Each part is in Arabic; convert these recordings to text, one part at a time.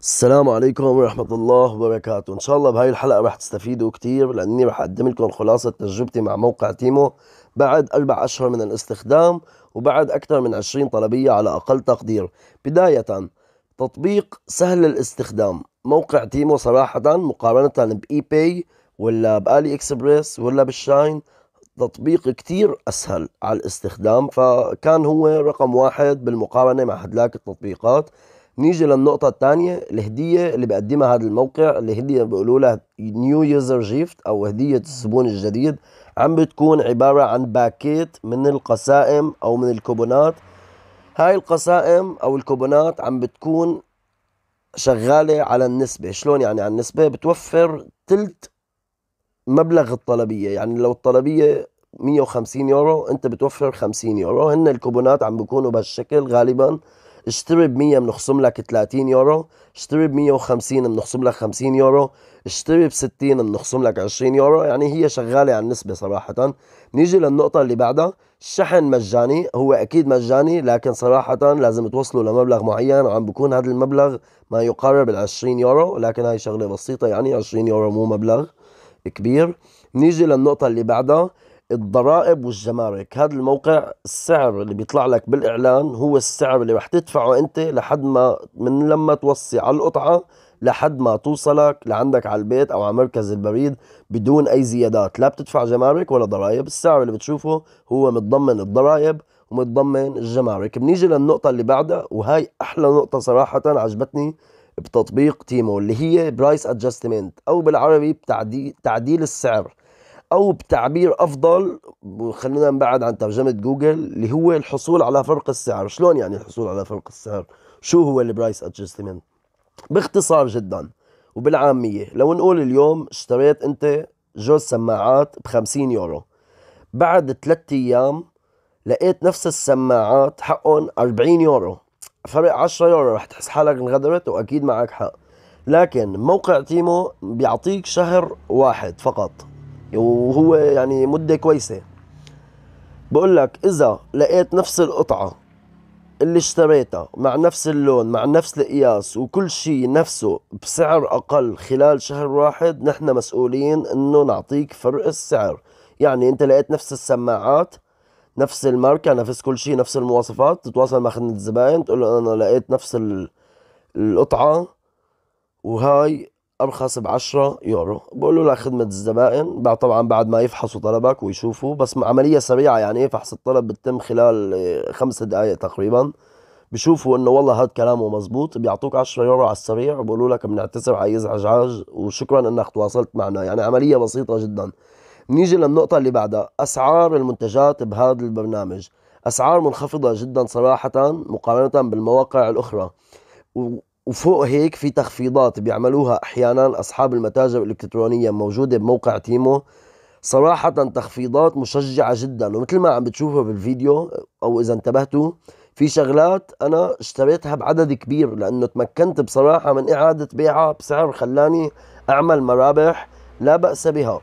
السلام عليكم ورحمة الله وبركاته إن شاء الله بهاي الحلقة رح تستفيدوا كتير لأني رح أقدم لكم خلاصة تجربتي مع موقع تيمو بعد أربع أشهر من الاستخدام وبعد أكثر من 20 طلبية على أقل تقدير بداية تطبيق سهل الاستخدام موقع تيمو صراحة مقارنة بإي باي ولا بآلي إكسبريس ولا بالشاين تطبيق كتير أسهل على الاستخدام فكان هو رقم واحد بالمقارنة مع هدلاك التطبيقات نيجي للنقطة الثانية الهدية اللي بقدمها هذا الموقع اللي هدية بيقولوا لها نيو يوزر جيفت أو هدية الزبون الجديد عم بتكون عبارة عن باكيت من القسائم أو من الكوبونات هاي القسائم أو الكوبونات عم بتكون شغالة على النسبة شلون يعني على النسبة بتوفر تلت مبلغ الطلبية يعني لو الطلبية 150 يورو أنت بتوفر 50 يورو هن الكوبونات عم بيكونوا بهالشكل غالباً اشتري ب 100 بنخصم لك 30 يورو اشتري ب 150 بنخصم لك 50 يورو اشتري ب 60 بنخصم لك 20 يورو يعني هي شغالة على النسبة صراحة نيجي للنقطة اللي بعدها الشحن مجاني هو أكيد مجاني لكن صراحة لازم توصلوا لمبلغ معين وعم بكون هذا المبلغ ما يقارب ال 20 يورو لكن هاي شغلة بسيطة يعني 20 يورو مو مبلغ كبير نيجي للنقطة اللي بعدها الضرائب والجمارك هذا الموقع السعر اللي بيطلع لك بالإعلان هو السعر اللي رح تدفعه أنت لحد ما من لما توصي على القطعة لحد ما توصلك لعندك على البيت أو على مركز البريد بدون أي زيادات لا بتدفع جمارك ولا ضرائب السعر اللي بتشوفه هو متضمن الضرائب ومتضمن الجمارك بنيجي للنقطة اللي بعدها وهي أحلى نقطة صراحة عجبتني بتطبيق تيمو اللي هي برايس ادجستمنت او بالعربي تعديل السعر او بتعبير افضل خلينا نبعد عن ترجمه جوجل اللي هو الحصول على فرق السعر شلون يعني الحصول على فرق السعر شو هو البرايس ادجستمنت باختصار جدا وبالعاميه لو نقول اليوم اشتريت انت جوز سماعات ب 50 يورو بعد ثلاثة ايام لقيت نفس السماعات حقهم 40 يورو فرق 10 يورو رح تحس حالك انغدرت واكيد معك حق لكن موقع تيمو بيعطيك شهر واحد فقط وهو يعني مده كويسه بقول لك اذا لقيت نفس القطعه اللي اشتريتها مع نفس اللون مع نفس القياس وكل شيء نفسه بسعر اقل خلال شهر واحد نحن مسؤولين انه نعطيك فرق السعر يعني انت لقيت نفس السماعات نفس الماركة نفس كل شيء نفس المواصفات تتواصل مع خدمة الزباين تقول له أنا لقيت نفس القطعة وهاي أرخص 10 يورو بقول له لخدمة الزبائن بعد طبعا بعد ما يفحصوا طلبك ويشوفوا بس عملية سريعة يعني فحص الطلب بتتم خلال خمس دقائق تقريبا بشوفوا انه والله هاد كلامه مزبوط بيعطوك 10 يورو على السريع وبقولوا لك بنعتذر على ازعاج وشكرا انك تواصلت معنا يعني عمليه بسيطه جدا نيجي للنقطه اللي بعدها اسعار المنتجات بهذا البرنامج اسعار منخفضه جدا صراحه مقارنه بالمواقع الاخرى وفوق هيك في تخفيضات بيعملوها احيانا اصحاب المتاجر الالكترونيه موجوده بموقع تيمو صراحة تخفيضات مشجعة جدا ومثل ما عم بتشوفوا بالفيديو او اذا انتبهتوا في شغلات انا اشتريتها بعدد كبير لانه تمكنت بصراحة من اعادة بيعها بسعر خلاني اعمل مرابح لا بأس بها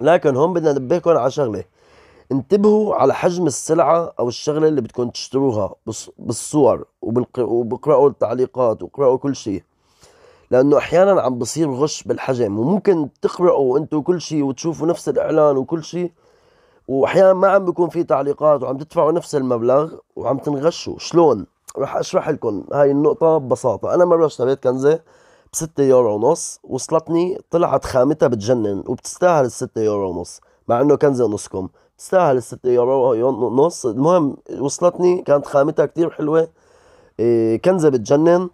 لكن هون بدنا ننبهكم على شغله انتبهوا على حجم السلعة أو الشغلة اللي بدكم تشتروها بالصور وبقرأوا التعليقات وقرأوا كل شيء لأنه أحيانا عم بصير غش بالحجم وممكن تقرأوا أنتوا كل شيء وتشوفوا نفس الإعلان وكل شيء وأحيانا ما عم بيكون في تعليقات وعم تدفعوا نفس المبلغ وعم تنغشوا شلون؟ رح أشرح لكم هاي النقطة ببساطة أنا مرة اشتريت كنزة بستة يورو ونص وصلتني طلعت خامتها بتجنن وبتستاهل الستة يورو ونص مع انه كنزة نصكم تستاهل الست يورو ونص المهم وصلتني كانت خامتها كتير حلوة إيه، كنزة بتجنن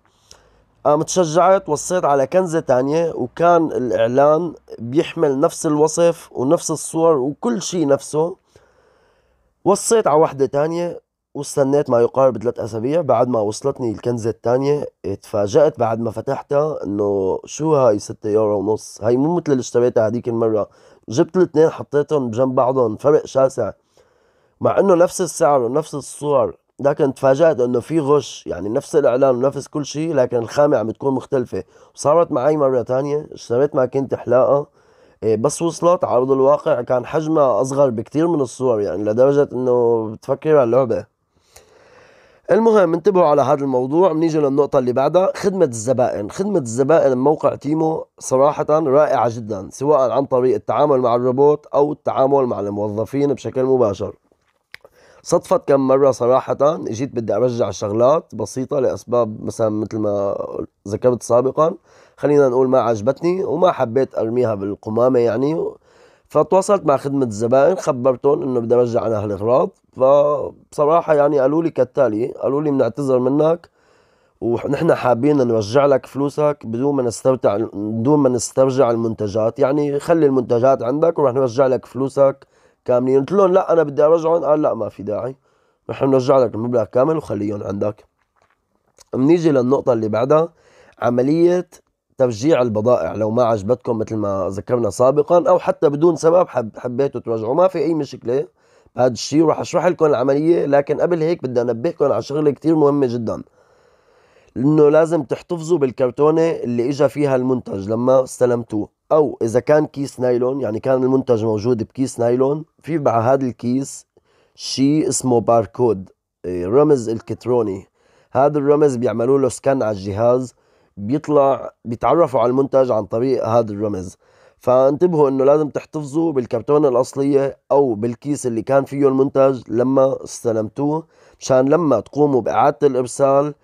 قامت شجعت وصيت على كنزة تانية وكان الإعلان بيحمل نفس الوصف ونفس الصور وكل شيء نفسه وصيت على وحدة تانية واستنيت ما يقارب ثلاث أسابيع بعد ما وصلتني الكنزة الثانية تفاجأت بعد ما فتحتها إنه شو هاي ستة يورو ونص هاي مو مثل اللي اشتريتها هذيك المرة جبت الاثنين حطيتهم بجنب بعضهم فرق شاسع مع إنه نفس السعر ونفس الصور لكن تفاجأت إنه في غش يعني نفس الإعلان ونفس كل شيء لكن الخامة عم تكون مختلفة وصارت معي مرة تانية اشتريت ماكينة حلاقة إيه، بس وصلت على ارض الواقع كان حجمها اصغر بكتير من الصور يعني لدرجه انه بتفكر على اللعبه المهم انتبهوا على هذا الموضوع بنيجي للنقطة اللي بعدها خدمة الزبائن خدمة الزبائن بموقع تيمو صراحة رائعة جدا سواء عن طريق التعامل مع الروبوت أو التعامل مع الموظفين بشكل مباشر صدفت كم مرة صراحة اجيت بدي ارجع شغلات بسيطة لأسباب مثلا مثل ما ذكرت سابقا خلينا نقول ما عجبتني وما حبيت ارميها بالقمامة يعني فتواصلت مع خدمة الزبائن خبرتهم انه بدي ارجع عن هالاغراض فبصراحة يعني قالوا لي كالتالي قالوا لي بنعتذر منك ونحن حابين نرجع لك فلوسك بدون ما نسترجع بدون ما نسترجع المنتجات يعني خلي المنتجات عندك ورح نرجع لك فلوسك كاملين قلت لهم لا انا بدي ارجعهم قال لا ما في داعي رح نرجع لك المبلغ كامل وخليهم عندك بنيجي للنقطة اللي بعدها عملية ترجيع البضائع لو ما عجبتكم مثل ما ذكرنا سابقا او حتى بدون سبب حب حبيتوا ترجعوا ما في اي مشكله بهذا الشيء وراح اشرح لكم العمليه لكن قبل هيك بدي انبهكم على شغله كثير مهمه جدا انه لازم تحتفظوا بالكرتونه اللي اجى فيها المنتج لما استلمتوه او اذا كان كيس نايلون يعني كان المنتج موجود بكيس نايلون في مع هذا الكيس شيء اسمه باركود إيه، رمز الكتروني هذا الرمز بيعملوا له سكان على الجهاز بيطلع بيتعرفوا على المنتج عن طريق هذا الرمز فانتبهوا انه لازم تحتفظوا بالكرتونة الاصلية او بالكيس اللي كان فيه المنتج لما استلمتوه مشان لما تقوموا باعادة الارسال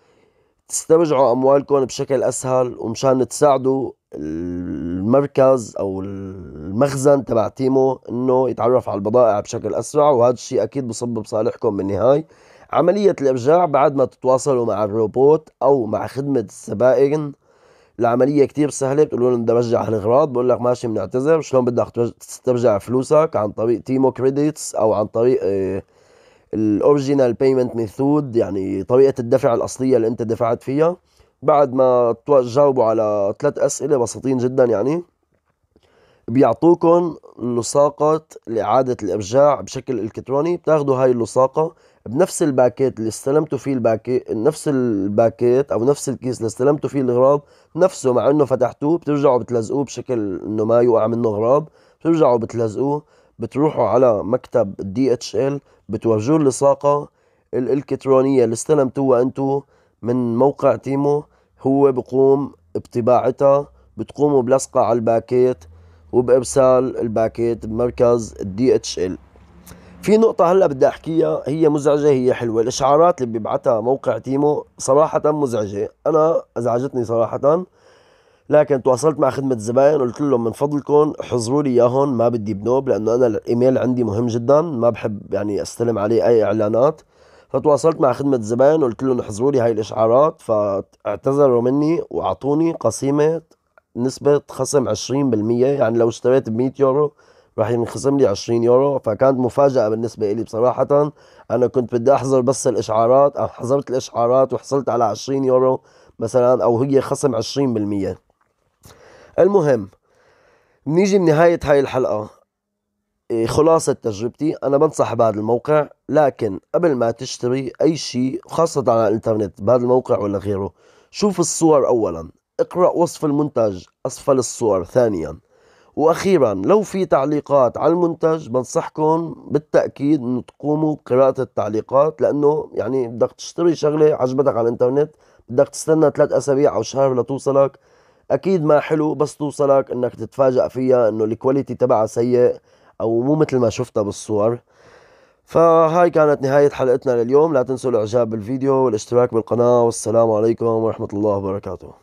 تسترجعوا اموالكم بشكل اسهل ومشان تساعدوا المركز او المخزن تبع تيمو انه يتعرف على البضائع بشكل اسرع وهذا الشيء اكيد بصب بصالحكم بالنهايه عملية الإرجاع بعد ما تتواصلوا مع الروبوت أو مع خدمة السبائن العملية كتير سهلة بتقولوا لهم بدي ارجع هالأغراض بقول لك ماشي بنعتذر شلون بدك تسترجع فلوسك عن طريق تيمو كريديتس أو عن طريق آه، الاوريجينال بيمنت ميثود يعني طريقة الدفع الأصلية اللي أنت دفعت فيها بعد ما تجاوبوا على ثلاث أسئلة بسيطين جدا يعني بيعطوكم لصاقة لإعادة الإرجاع بشكل إلكتروني بتاخدوا هاي اللصاقة بنفس الباكيت اللي استلمتوا فيه الباكيت نفس الباكيت او نفس الكيس اللي استلمتوا فيه الاغراض نفسه مع انه فتحتوه بترجعوا بتلزقوه بشكل انه ما يوقع منه اغراض بترجعوا بتلزقوه بتروحوا على مكتب الدي اتش ال بتورجوه اللصاقه الالكترونيه اللي استلمتوها انتو من موقع تيمو هو بقوم بطباعتها بتقوموا بلصقه على الباكيت وبارسال الباكيت بمركز الدي اتش ال في نقطة هلا بدي احكيها هي مزعجة هي حلوة، الاشعارات اللي بيبعتها موقع تيمو صراحة مزعجة، أنا ازعجتني صراحة لكن تواصلت مع خدمة الزباين قلت لهم من فضلكم احظروا لي اياهم ما بدي بنوب لأنه أنا الإيميل عندي مهم جدا ما بحب يعني استلم عليه أي إعلانات فتواصلت مع خدمة الزباين قلت لهم احظروا لي هاي الاشعارات فاعتذروا مني وأعطوني قسيمة نسبة خصم 20% يعني لو اشتريت ب 100 يورو راح ينخصم لي 20 يورو فكانت مفاجأة بالنسبة لي بصراحة أنا كنت بدي أحظر بس الإشعارات حظرت الإشعارات وحصلت على 20 يورو مثلا أو هي خصم 20% المهم بنيجي بنهاية هاي الحلقة إيه، خلاصة تجربتي أنا بنصح بهذا الموقع لكن قبل ما تشتري أي شيء خاصة على الإنترنت بهذا الموقع ولا غيره شوف الصور أولا اقرأ وصف المنتج أسفل الصور ثانيا واخيرا لو في تعليقات على المنتج بنصحكم بالتاكيد انه تقوموا بقراءه التعليقات لانه يعني بدك تشتري شغله عجبتك على الانترنت بدك تستنى ثلاث اسابيع او شهر لتوصلك اكيد ما حلو بس توصلك انك تتفاجئ فيها انه الكواليتي تبعها سيء او مو مثل ما شفتها بالصور فهاي كانت نهاية حلقتنا لليوم لا تنسوا الاعجاب بالفيديو والاشتراك بالقناة والسلام عليكم ورحمة الله وبركاته